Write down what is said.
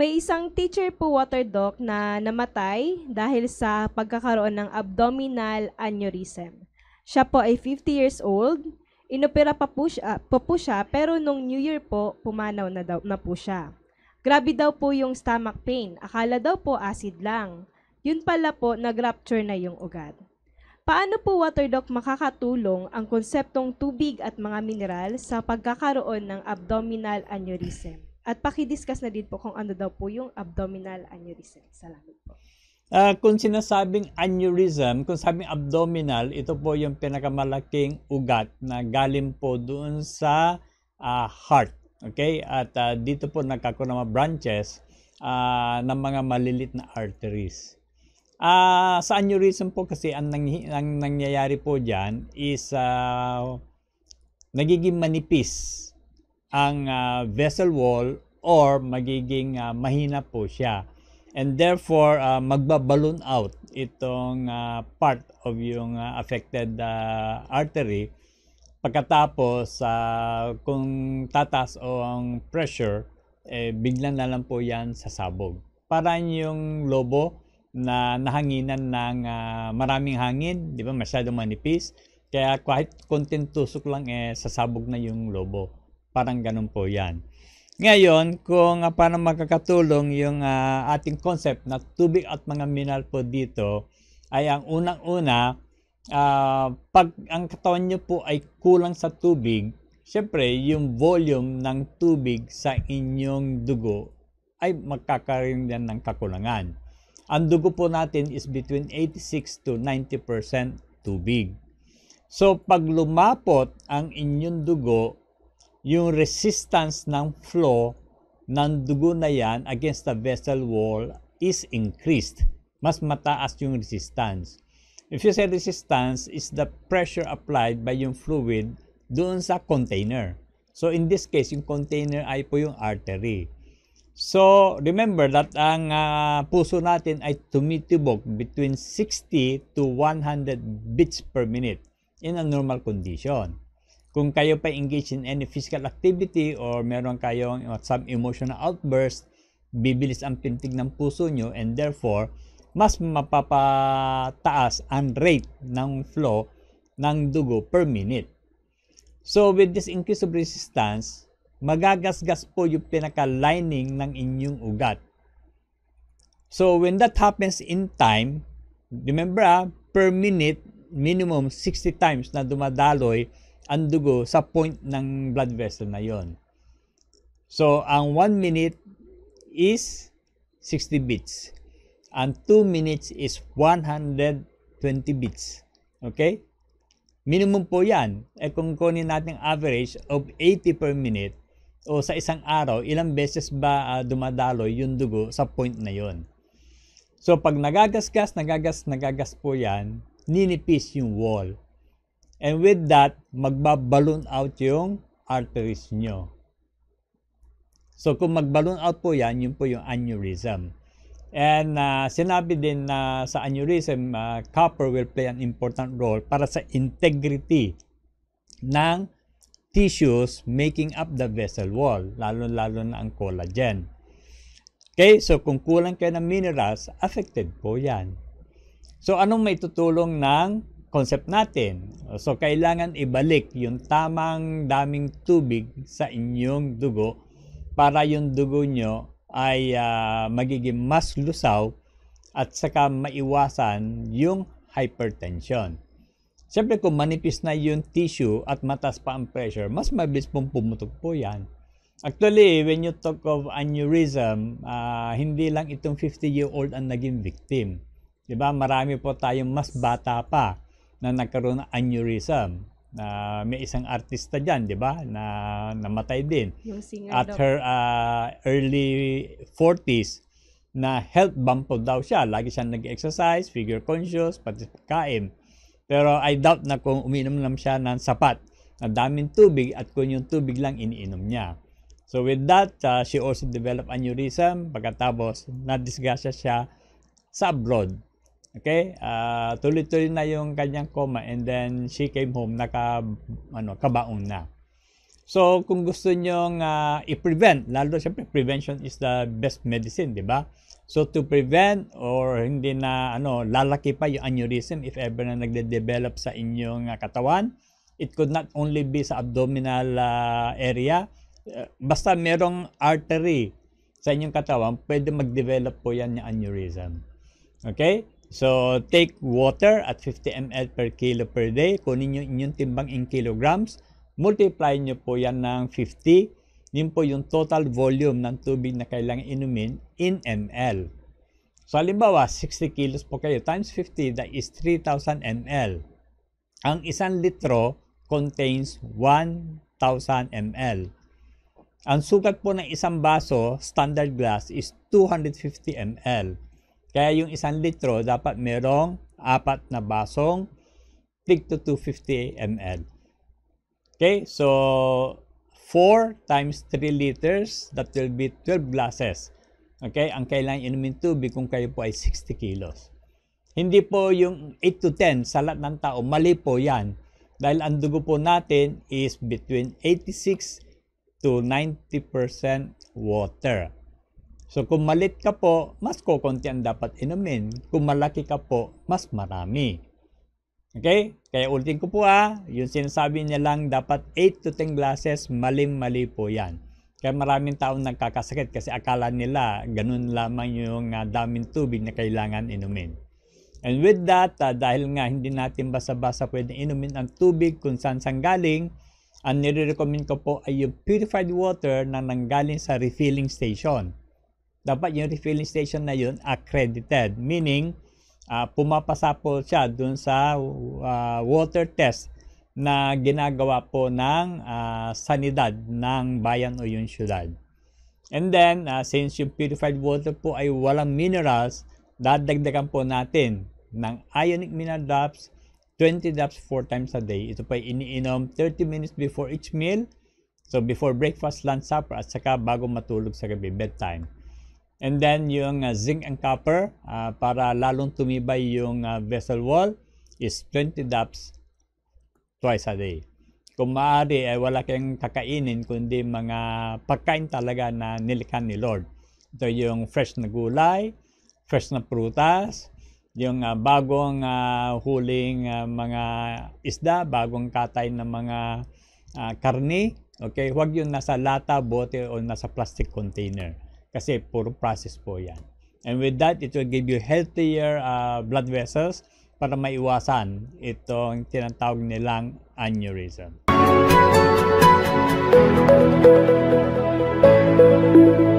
May isang teacher po Water Doc, na namatay dahil sa pagkakaroon ng abdominal aneurysm. Siya po ay 50 years old. Inopera pa po siya, po po siya pero nung New Year po, pumanaw na, daw, na po siya. Grabe daw po yung stomach pain. Akala daw po acid lang. Yun pala po, nagrapture na yung ugat. Paano po Water Doc, makakatulong ang konseptong tubig at mga mineral sa pagkakaroon ng abdominal aneurysm? At paki-discuss na din po kung ano daw po yung abdominal aneurysm. Salamat po. Uh, kung sinasabing aneurysm, kung sabing abdominal, ito po yung pinakamalaking ugat na galing po doon sa uh, heart. Okay? At uh, dito po nagkakaroon mga branches uh, ng mga malilit na arteries. Uh, sa aneurysm po kasi ang, nang, ang nangyayari po dyan is uh, nagiging manipis ang uh, vessel wall or magiging uh, mahina po siya. And therefore, uh, magbaballoon out itong uh, part of yung uh, affected uh, artery. Pagkatapos, uh, kung tatas o ang pressure, eh, bigla na lang po yan sasabog. Parang yung lobo na nahanginan ng uh, maraming hangin, di ba masyadong manipis, kaya kahit konting tusok lang eh sasabog na yung lobo. Parang ganun po yan. Ngayon, kung uh, paano magkakatulong yung uh, ating concept na tubig at mga mineral po dito, ay ang unang-una, uh, pag ang katawan nyo po ay kulang sa tubig, syempre yung volume ng tubig sa inyong dugo ay magkakaroon din ng kakulangan. Ang dugo po natin is between 86 to 90% tubig. So pag lumapot ang inyong dugo yung resistance ng flow ng dugo na yan against the vessel wall is increased. Mas mataas yung resistance. If you say resistance is the pressure applied by yung fluid doon sa container. So in this case, yung container ay po yung artery. So remember that ang uh, puso natin ay tumitibok between 60 to 100 beats per minute in a normal condition. Kung kayo pa engaged in any physical activity or meron kayong uh, some emotional outburst, bibilis ang pintig ng puso nyo and therefore, mas mapapataas ang rate ng flow ng dugo per minute. So with this increase of resistance, magagasgas po yung pinaka-lining ng inyong ugat. So when that happens in time, remember ah, per minute, minimum 60 times na dumadaloy ang dugo sa point ng blood vessel na yon. So, ang 1 minute is 60 beats. Ang 2 minutes is 120 beats. Okay? Minimum po yan. E kung kunin natin average of 80 per minute, o sa isang araw, ilang beses ba uh, dumadaloy yung dugo sa point na yon. So, pag nagagasgas, nagagas, nagagas po yan, ninipis yung wall And with that, magbaballoon out yung arteries nyo. So kung mag out po yan, yun po yung aneurysm. And uh, sinabi din na uh, sa aneurysm, uh, copper will play an important role para sa integrity ng tissues making up the vessel wall, lalo-lalo na ang collagen. Okay, so kung kulang kayo ng minerals, affected po yan. So anong may tutulong ng concept natin. So, kailangan ibalik yung tamang daming tubig sa inyong dugo para yung dugo nyo ay uh, magiging mas lusaw at saka maiwasan yung hypertension. Siyempre, kung manipis na yung tissue at matas pa ang pressure, mas mabilis pong pumutok po yan. Actually, when you talk of aneurysm, uh, hindi lang itong 50-year-old ang naging victim. Diba? Marami po tayong mas bata pa na nagkaroon ng aneurysm na may isang artista diyan, 'di ba? Na namatay din at her uh, early 40s na health bump daw siya. Lagi siyang nag-exercise, figure conscious, pati kain. Pero I doubt na kung uminom lang siya ng sapat na daming tubig at kung yung tubig lang iniinom niya. So with that, uh, she also developed aneurysm pagkatapos na-disgusya siya sa abroad Okay? Uh, tuloy-tuloy na yung kanyang coma and then she came home naka ano, kabaon na. So, kung gusto nyo uh, ah, i-prevent, lalo siyempre prevention is the best medicine, di ba? So, to prevent or hindi na ano, lalaki pa yung aneurysm if ever na nagde-develop sa inyong uh, katawan, it could not only be sa abdominal uh, area, uh, basta merong artery sa inyong katawan, pwede mag-develop po yan yung aneurysm. Okay? So, take water at 50 ml per kilo per day. Kunin nyo inyong timbang in kilograms. Multiply nyo po yan ng 50. Yun po yung total volume ng tubig na kailangan inumin in ml. So, halimbawa, 60 kilos po kayo times 50, that is 3,000 ml. Ang isang litro contains 1,000 ml. Ang sukat po ng isang baso, standard glass, is 250 ml. Kaya yung isang litro dapat merong apat na basong tig to 250 ml. Okay, so 4 times 3 liters, that will be 12 glasses. Okay, ang kailangan inumin tubig kung kayo po ay 60 kilos. Hindi po yung 8 to 10 salat ng tao, mali po yan. Dahil ang dugo po natin is between 86 to 90% water. So kung malit ka po, mas kukunti ang dapat inumin. Kung malaki ka po, mas marami. Okay? Kaya ulitin ko po ah, yung sinasabi niya lang dapat 8 to 10 glasses, maling-mali po yan. Kaya maraming taong nagkakasakit kasi akala nila ganun lamang yung uh, daming tubig na kailangan inumin. And with that, uh, dahil nga hindi natin basa-basa pwedeng inumin ang tubig kung saan saan galing, ang nire-recommend ko po ay yung purified water na nanggaling sa refilling station dapat yung refilling station na yun accredited. Meaning, uh, ah, pumapasa po siya dun sa uh, water test na ginagawa po ng uh, sanidad ng bayan o yung syudad. And then, uh, since yung purified water po ay walang minerals, dadagdagan po natin ng ionic mineral drops, 20 drops 4 times a day. Ito po ay iniinom 30 minutes before each meal. So, before breakfast, lunch, supper, at saka bago matulog sa gabi, bedtime. And then yung uh, zinc and copper uh, para lalong tumibay yung uh, vessel wall is 20 daps twice a day. Kung maaari ay eh, wala kang kakainin kundi mga pagkain talaga na nilikha ni Lord. Ito yung fresh na gulay, fresh na prutas, yung uh, bagong uh, huling uh, mga isda, bagong katay ng mga uh, karni. Okay, huwag yung nasa lata, bote o nasa plastic container kasi puro process po yan. And with that, it will give you healthier uh, blood vessels para maiwasan itong tinatawag nilang aneurysm. Music